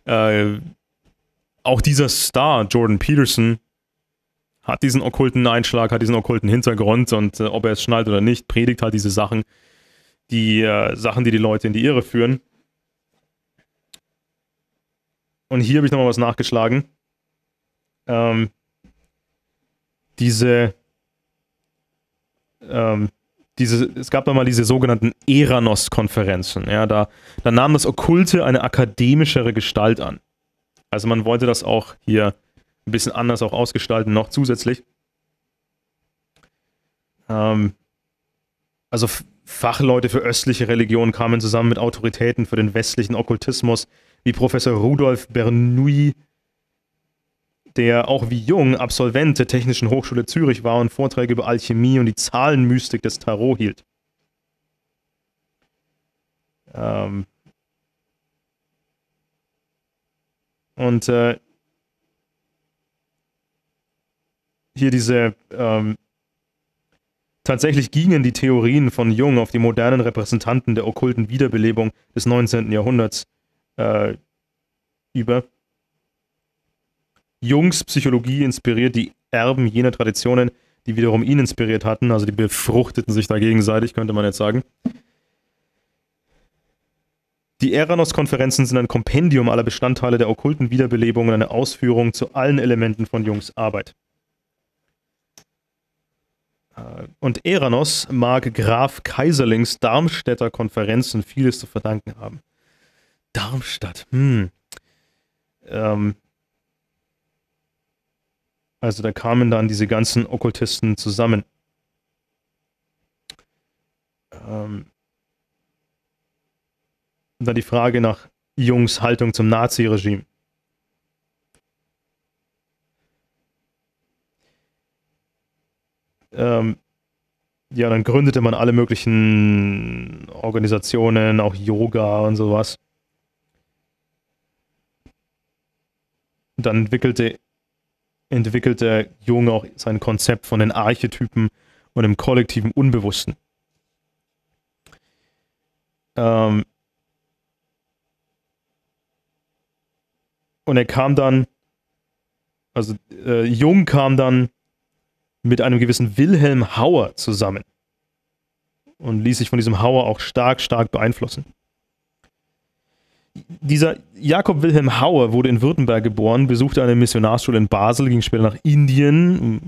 Äh, auch dieser Star, Jordan Peterson, hat diesen okkulten Einschlag, hat diesen okkulten Hintergrund und äh, ob er es schnallt oder nicht, predigt halt diese Sachen, die äh, Sachen, die die Leute in die Irre führen und hier habe ich nochmal was nachgeschlagen. Ähm, diese, ähm, diese, es gab da mal diese sogenannten Eranos-Konferenzen. Ja, da, da nahm das Okkulte eine akademischere Gestalt an. Also man wollte das auch hier ein bisschen anders auch ausgestalten, noch zusätzlich. Ähm, also Fachleute für östliche Religionen kamen zusammen mit Autoritäten für den westlichen Okkultismus, wie Professor Rudolf Bernoulli, der auch wie jung Absolvent der Technischen Hochschule Zürich war und Vorträge über Alchemie und die Zahlenmystik des Tarot hielt. Ähm und äh, hier diese ähm, Tatsächlich gingen die Theorien von Jung auf die modernen Repräsentanten der okkulten Wiederbelebung des 19. Jahrhunderts äh, über Jungs Psychologie inspiriert, die Erben jener Traditionen, die wiederum ihn inspiriert hatten. Also die befruchteten sich da gegenseitig, könnte man jetzt sagen. Die Eranos-Konferenzen sind ein Kompendium aller Bestandteile der okkulten Wiederbelebung und eine Ausführung zu allen Elementen von Jungs Arbeit. Äh, und Eranos mag Graf Kaiserlings Darmstädter Konferenzen vieles zu verdanken haben. Darmstadt. Hm. Ähm, also da kamen dann diese ganzen Okkultisten zusammen. Ähm, dann die Frage nach Jungs Haltung zum Nazi-Regime. Ähm, ja, dann gründete man alle möglichen Organisationen, auch Yoga und sowas. Und dann entwickelte, entwickelte Jung auch sein Konzept von den Archetypen und dem kollektiven Unbewussten. Ähm und er kam dann, also äh, Jung kam dann mit einem gewissen Wilhelm Hauer zusammen und ließ sich von diesem Hauer auch stark, stark beeinflussen dieser Jakob Wilhelm Hauer wurde in Württemberg geboren, besuchte eine Missionarschule in Basel, ging später nach Indien mm,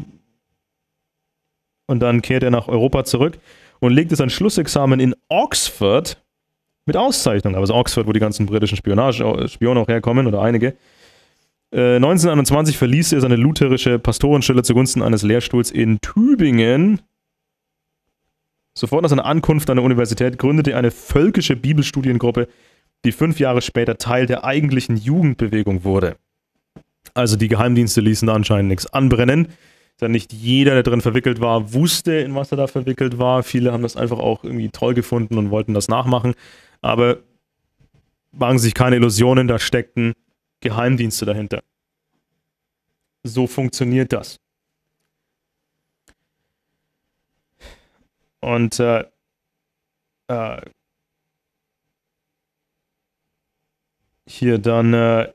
und dann kehrte er nach Europa zurück und legte sein Schlussexamen in Oxford mit Auszeichnung. also Oxford, wo die ganzen britischen Spionage, äh, Spione auch herkommen oder einige. 1921 äh, verließ er seine lutherische Pastorenstelle zugunsten eines Lehrstuhls in Tübingen. Sofort nach seiner Ankunft an der Universität gründete er eine völkische Bibelstudiengruppe, die fünf Jahre später Teil der eigentlichen Jugendbewegung wurde. Also die Geheimdienste ließen da anscheinend nichts anbrennen. Dann nicht jeder, der drin verwickelt war, wusste, in was er da verwickelt war. Viele haben das einfach auch irgendwie toll gefunden und wollten das nachmachen. Aber machen sich keine Illusionen, da steckten Geheimdienste dahinter. So funktioniert das. Und äh, äh, Hier dann äh,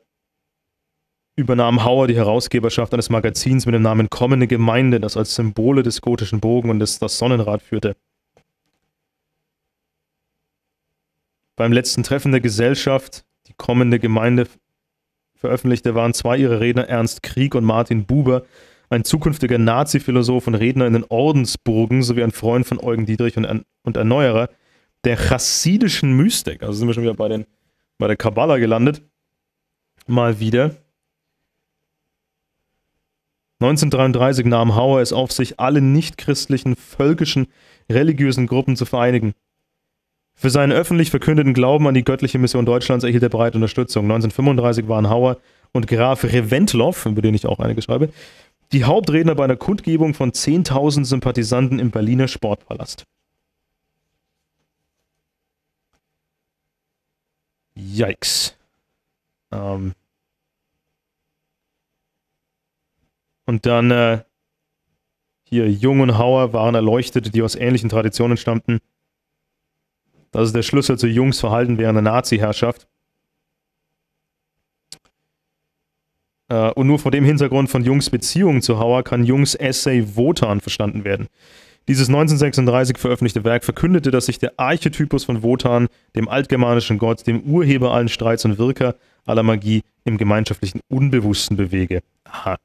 übernahm Hauer die Herausgeberschaft eines Magazins mit dem Namen Kommende Gemeinde, das als Symbole des gotischen Bogen und des, das Sonnenrad führte. Beim letzten Treffen der Gesellschaft, die kommende Gemeinde veröffentlichte, waren zwei ihrer Redner Ernst Krieg und Martin Buber, ein zukünftiger Nazi-Philosoph und Redner in den Ordensburgen sowie ein Freund von Eugen Dietrich und, und Erneuerer der chassidischen Mystik. Also sind wir schon wieder bei den bei der Kabbala gelandet. Mal wieder. 1933 nahm Hauer es auf sich, alle nichtchristlichen, völkischen, religiösen Gruppen zu vereinigen. Für seinen öffentlich verkündeten Glauben an die göttliche Mission Deutschlands erhielt er breite Unterstützung. 1935 waren Hauer und Graf Reventlow, über den ich auch einiges schreibe, die Hauptredner bei einer Kundgebung von 10.000 Sympathisanten im Berliner Sportpalast. Yikes. Ähm und dann äh, hier Jung und Hauer waren Erleuchtete, die aus ähnlichen Traditionen stammten. Das ist der Schlüssel zu Jungs Verhalten während der Nazi-Herrschaft. Äh, und nur vor dem Hintergrund von Jungs Beziehungen zu Hauer kann Jungs Essay Wotan verstanden werden. Dieses 1936 veröffentlichte Werk verkündete, dass sich der Archetypus von Wotan, dem altgermanischen Gott, dem Urheber allen Streits und Wirker aller Magie, im gemeinschaftlichen Unbewussten bewege. Aha.